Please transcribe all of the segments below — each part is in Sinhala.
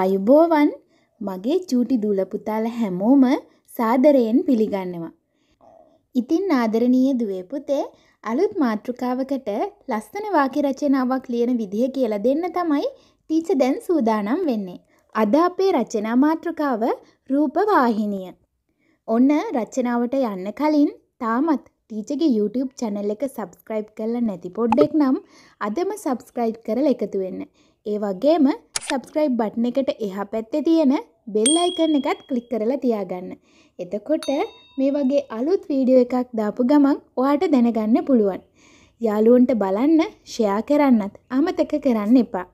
ආයුබෝවන් මගේ චූටි දුවලපුතාල හැමෝම සාදරයෙන් පිළිගන්නවා. ඉතින් ආදරණීය දුවේ පුතේ අලුත් මාතෘකාවකට ලස්සන වාක්‍ය රචනාවක් ලියන විදිහ කියලා දෙන්න තමයි ටීච දැන් සූදානම් වෙන්නේ. අද අපේ රචනා මාතෘකාව රූපවාහිනිය. ඔන්න රචනාවට යන්න කලින් තාමත් ටීචගේ YouTube channel එක subscribe කරලා නැති පොඩ්ඩෙක් නම් අදම subscribe කරලා එකතු වෙන්න. ඒ වගේම සබස්ක්‍රයිබ් බට්න එකට එහා පැත්තේ තියෙන බෙල් අයිකරන එකත් කලික් කරලා තියාගන්න. එතකොට මේ වගේ අලුත් වීඩියෝ එකක් දාපු ගමන් ඔයාට දැනගන්න පුළුවන්. යාළුවන්ට බලන්න ෂයා කරන්නත් අමතක කරන්න එපා.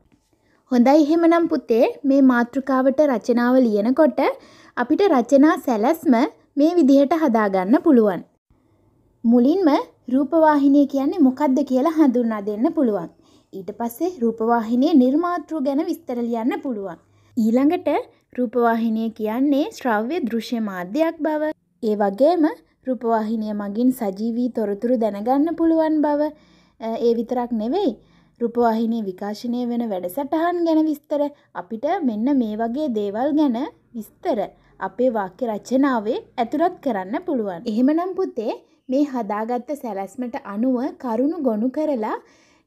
හොඳයි එහෙමනම් පුතේ මේ මාතෘකාවට රචනාව ලියනකොට අපිට රචනා සැලැස්ම මේ විදිහට හදාගන්න පුළුවන්. මුලින්ම රූපවාහිනය කියන්නේ මොකක්ද කියලා හඳුන්වා දෙන්න පුළුවන්. ඊට පස්සේ රූපවාහිනයේ නිර්මාතෘ ගැන විස්තර ලියන්න පුළුවන්. ඊළඟට රූපවාහිනය කියන්නේ ශ්‍රව්‍ය දෘශ්‍ය මාධ්‍යයක් බව. ඒ වගේම රූපවාහිනය මගින් සජීවී තොරතුරු දැනගන්න පුළුවන් බව. ඒ විතරක් නෙවෙයි. රූපවාහිනය විකාශනය වෙන වැඩසටහන් ගැන විස්තර අපිට මෙන්න මේ වගේ දේවල් ගැන විස්තර අපේ වාක්‍ය රචනාවේ ඇතුළත් කරන්න පුළුවන්. එහෙමනම් පුතේ මේ හදාගත්ත සැලැස්මට අනුව කරුණු ගොනු කරලා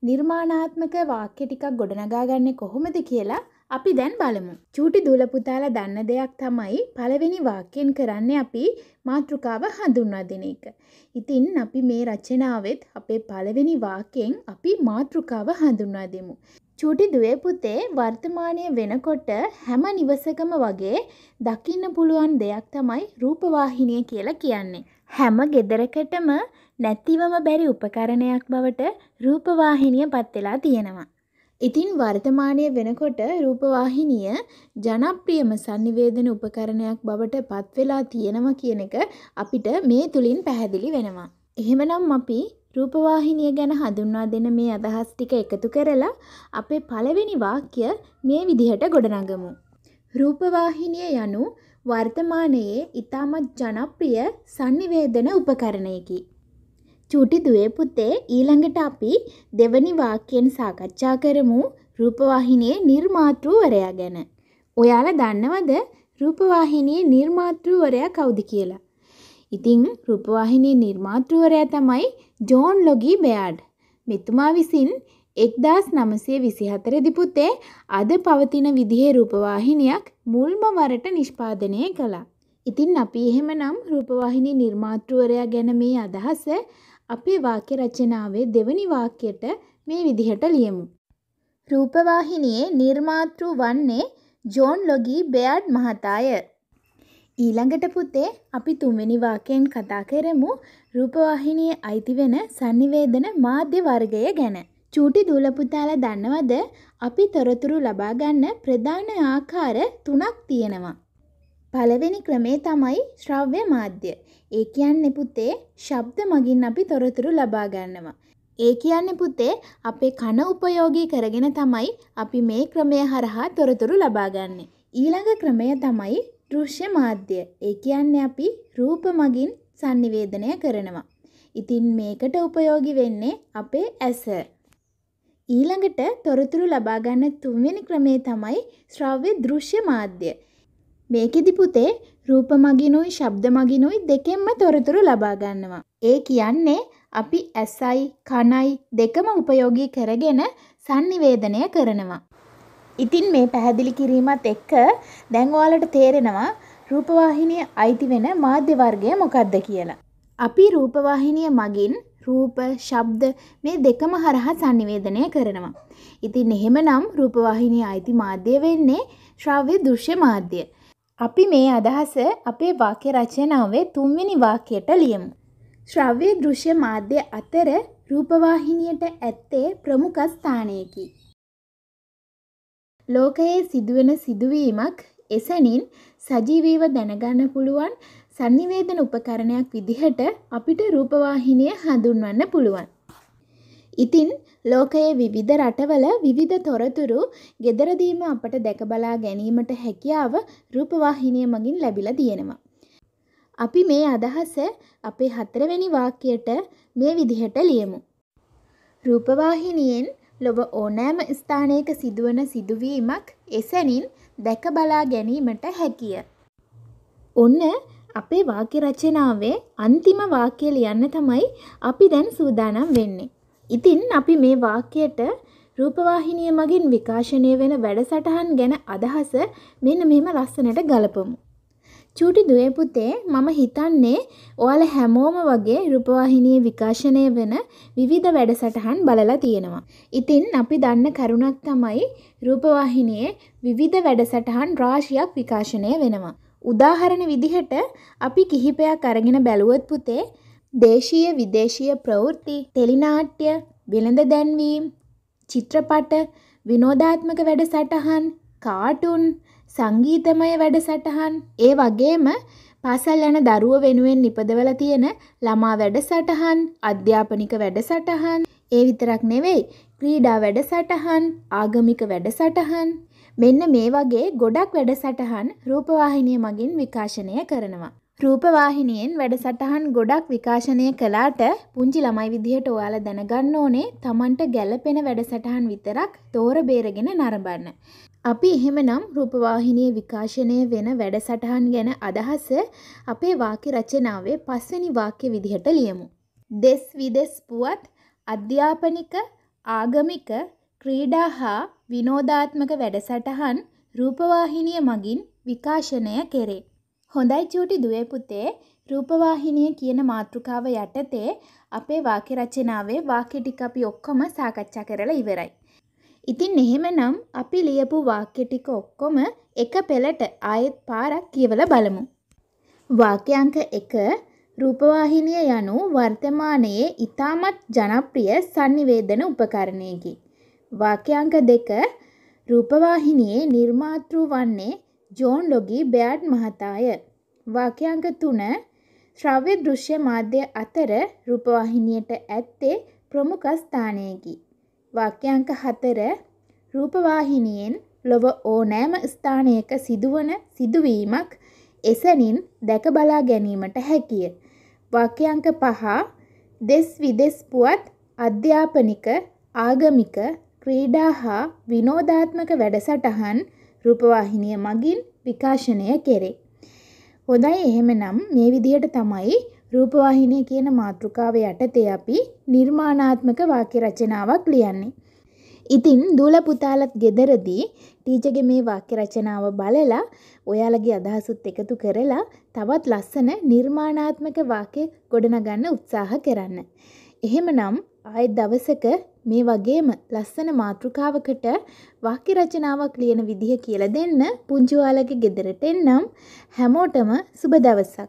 නිර්මාණාත්මක වාක්‍ය ටිකක් ගොඩනගාගන්නේ කොහොමද කියලා අපි දැන් බලමු. චූටි දුලපුතාලා දන්න දෙයක් තමයි පළවෙනි වාක්‍යෙන් කරන්නේ අපි මාතෘකාව හඳුන්වා දෙන එක. ඉතින් අපි මේ රචනාවෙත් අපේ පළවෙනි වාක්‍යයෙන් අපි මාතෘකාව හඳුන්වා දෙමු. චූටි දුවේ පුතේ වර්තමානය වෙනකොට හැම නිවසකම වගේ දකින්න පුළුවන් දෙයක් තමයි රූපවාහිනිය කියලා කියන්නේ. හැම ගෙදරකටම නැතිවම බැරි උපකරණයක් බවට රූපවාහිනිය පත් වෙලා තියෙනවා. ඉතින් වර්තමානය වෙනකොට රූපවාහිනිය ජනප්‍රියම සන්නිවේදන උපකරණයක් බවට පත් වෙලා තියෙනවා කියන එක අපිට මේ තුලින් පැහැදිලි වෙනවා. එහෙමනම් අපි රූපවාහිනිය ගැන හඳුන්වා දෙන මේ අදහස් ටික එකතු කරලා අපේ පළවෙනි වාක්‍ය මේ විදිහට ගොඩනගමු. රූපවාහිනිය යනු වර්තමානයේ ඉතාමත් ජනප්‍රිය සන්නිවේදන උපකරණයකි. චුටි දුවේ පුතේ ඊළඟට අපි දෙවනි වාක්‍යයෙන් සාකච්ඡා කරමු රූපවාහිනියේ නිර්මාතෘවරයා ගැන. ඔයාලා දන්නවද රූපවාහිනියේ නිර්මාතෘවරයා කවුද කියලා? ඉතින් රූපවාහිනියේ නිර්මාතෘවරයා තමයි ජෝන් ලොගී බෙයාඩ්. මෙතුමා විසින් එක්දස් නමසේ විසිහතර දිපුතේ අද පවතින විදිහේ රූපවාහිනයක් මුල්ම වරට නිෂ්පාදනය කළා. ඉතින් අපි එහෙම නම් රූපවාහිනි නිර්මාතෘවරයා ගැන මේ අදහස අපේ වාක්‍ය රචනාවේ දෙවනි වාක්‍යයට මේ විදිහට ලියමු. රූපවාහිනියේ නිර්මාතෘ වන්නේ ජෝන් ලොගී බෙයාඩ් මහතාය. ඊළඟට පුතේ අපි තුන්වෙනි වාක්‍යයෙන් කතා කරමු රූපවාහිනියේ අයිති වෙන sannivedana මාධ්‍ය වර්ගය ගැන. චූටි දූලපුතාලා දන්නවද අපි තොරතුරු ලබා ගන්න ප්‍රධාන ආකාර තුනක් තියෙනවා. පළවෙනි ක්‍රමේ තමයි ශ්‍රව්‍ය මාධ්‍ය. ඒ කියන්නේ පුතේ ශබ්ද මගින් අපි තොරතුරු ලබා ගන්නවා. ඒ කියන්නේ පුතේ අපේ කන උපයෝගී කරගෙන තමයි අපි මේ ක්‍රමය හරහා තොරතුරු ලබා ගන්නෙ. ඊළඟ ක්‍රමය තමයි දෘශ්‍ය මාධ්‍ය. ඒ කියන්නේ අපි රූප මගින් sannivedanaya කරනවා. ඉතින් මේකට උපයෝගී වෙන්නේ අපේ ඇස. ඊළඟට තොරතුරු ලබාගන්න තුන්වෙනි ක්‍රමේ තමයි ශ්‍රව්‍ය දෘශ්‍ය මාධ්‍ය. මේකෙදි පුතේ රූප මගිනුයි ශබ්ද මගිනුයි දෙකෙන්ම තොරතුරු ලබාගන්නවා. ඒ කියන්නේ අපි ඇසයි කණයි දෙකම උපයෝගී කරගෙන සංනිවේදනය කරනවා. ඉතින් මේ පැහැදිලි කිරීමත් එක්ක දැන් ඔයාලට තේරෙනවා රූපවාහිනිය අයිති වෙන මාධ්‍ය වර්ගය මොකක්ද කියලා. අපි රූපවාහිනිය මගින් රූප, ශබ්ද මේ දෙකම හරහා sannivedanaya කරනවා. ඉතින් එහෙමනම් රූපවාහිනිය අයිති මාධ්‍ය වෙන්නේ ශ්‍රාව්‍ය දෘශ්‍ය මාධ්‍ය. අපි මේ අදහස අපේ වාක්‍ය රචනාවේ තුන්වෙනි වාක්‍යයට ලියමු. ශ්‍රව්‍ය දෘශ්‍ය මාධ්‍ය අතර රූපවාහිනියට ඇත්තේ ප්‍රමුඛ ස්ථානයකි. ලෝකයේ සිදුවෙන සිදුවීමක් එසැනින් සජීවීව දැනගන්න පුළුවන් සංනිවේදන උපකරණයක් විදිහට අපිට රූපවාහිනය හඳුන්වන්න පුළුවන්. ඉතින් ලෝකයේ විවිධ රටවල විවිධ තොරතුරු ගෙදරදීම අපට දැකබලා ගැනීමට හැකියාව රූපවාහිනය මගින් ලැබිලා තියෙනවා. අපි මේ අදහස අපේ හතරවැනි වාක්‍යයට මේ විදිහට ලියමු. රූපවාහිනියෙන් ලොබ ඕනෑම ස්ථානයක සිදුවන සිදුවීමක් එසැනින් දැක බලා ගැනීමට හැකිය. ඔන්න අපේ වාක්‍ය රචනාවේ අන්තිම වාක්‍ය ලියන්න තමයි අපි දැන් සූදානම් වෙන්නේ. ඉතින් අපි මේ වාක්‍යයට රූපවාහිනිය මගින් විකාශනය වෙන වැඩසටහන් ගැන අදහස මෙන්න මෙහෙම ලස්සනට ගලපමු. චූටි දුවේ පුතේ මම හිතන්නේ ඔයාල හැමෝම වගේ රූපවාහිනියේ විකාශනය වෙන විවිධ වැඩසටහන් බලලා තියෙනවා. ඉතින් අපි දන්න කරුණක් තමයි රූපවාහිනියේ විවිධ වැඩසටහන් රාශියක් විකාශනය වෙනවා. උදාහරණ විදිහට අපි කිහිපයක් අරගෙන බැලුවොත් පුතේ දේශීය විදේශීය ප්‍රවෘත්ති, ටෙලිනාට්‍ය, වෙළඳ දැන්වීම්, චිත්‍රපට, විනෝදාත්මක වැඩසටහන්, කාටුන් සංගීතමය වැඩසටහන් ඒ වගේම පාසල් යන දරුව වෙනුවෙන් නිපදවල තියෙන ළමා වැඩසටහන් අධ්‍යාපනික වැඩසටහන් ඒ විතරක් නෙවෙයි ක්‍රීඩා වැඩසටහන් ආගමික වැඩසටහන් මෙන්න මේ වගේ ගොඩක් වැඩසටහන් රූපවාහිනිය මගින් විකාශනය කරනවා. රූපවාහිනියෙන් වැඩසටහන් ගොඩක් විකාශනය කළාට පුංචි ළමයි විදිහට ඔයාලා දැනගන්න ඕනේ Tamanට ගැළපෙන වැඩසටහන් විතරක් තෝර බේරගෙන නරඹන්න. අපි එහෙමනම් රූපවාහිනිය විකාශනය වෙන වැඩසටහන් ගැන අදහස අපේ වාක්‍ය රචනාවේ පස්වෙනි වාක්‍ය විදිහට ලියමු. දෙස් විදෙස් පුවත් අධ්‍යාපනික ආගමික ක්‍රීඩා හා විනෝධාත්මක වැඩසටහන් රූපවාහිනිය මගින් විකාශනය කෙරේ. හොඳයි චූටි දුවේ පුතේ රූපවාහිනිය කියන මාතෘකාව යටතේ අපේ වාක්‍ය රචනාවේ වාක්‍ය ටික අපි ඔක්කොම සාකච්ඡා කරලා ඉවරයි. ඉතින් එහෙමනම් අපි ලියපු වාක්‍ය ටික ඔක්කොම එක පෙළට ආයෙත් පාරක් කියවලා බලමු. වාක්‍ය අංක 1 රූපවාහිනිය යනු වර්තමානයේ ඉතාමත් ජනප්‍රිය sannivedana උපකරණයකි. වාක්‍ය අංක 2 රූපවාහිනියේ නිර්මාතෘ වන්නේ ජෝන් ලොගී බෑඩ් මහතාය. වාක්‍ය අංක 3 ශ්‍රව්‍ය දෘශ්‍ය මාධ්‍ය අතර රූපවාහිනියට ඇත්තේ ප්‍රමුඛ ස්ථානයකි. වාක්‍යංක 4 රූපවාහිනියෙන් ලොව ඕනෑම ස්ථානයක සිදුවන සිදුවීමක් එසනින් දැක බලා ගැනීමට හැකිය. වාක්‍යංක 5 දෙස් විදෙස් පුවත් අධ්‍යාපනික ආගමික ක්‍රීඩා හා විනෝදාත්මක වැඩසටහන් රූපවාහිනිය මගින් විකාශනය කෙරේ. හොඳයි එහෙමනම් මේ විදිහට තමයි රූපවාහිනිය කියන මාතෘකාව යටතේ අපි නිර්මාණාත්මක වාක්‍ය රචනාවක් ලියන්නේ. ඉතින් දූල පුතාලත් ගෙදරදී ටීචගේ මේ වාක්‍ය රචනාව බලලා ඔයාලගේ අදහසුත් එකතු කරලා තවත් ලස්සන නිර්මාණාත්මක වාක්‍ය ගොඩනගන්න උත්සාහ කරන්න. එහෙමනම් ආයෙත් දවසක මේ වගේම ලස්සන මාතෘකාවකට වාක්‍ය රචනාවක් ලියන විදිහ කියලා දෙන්න පුංචි ඔයාලගේ ගෙදරට එන්නම්. හැමෝටම සුබ දවසක්.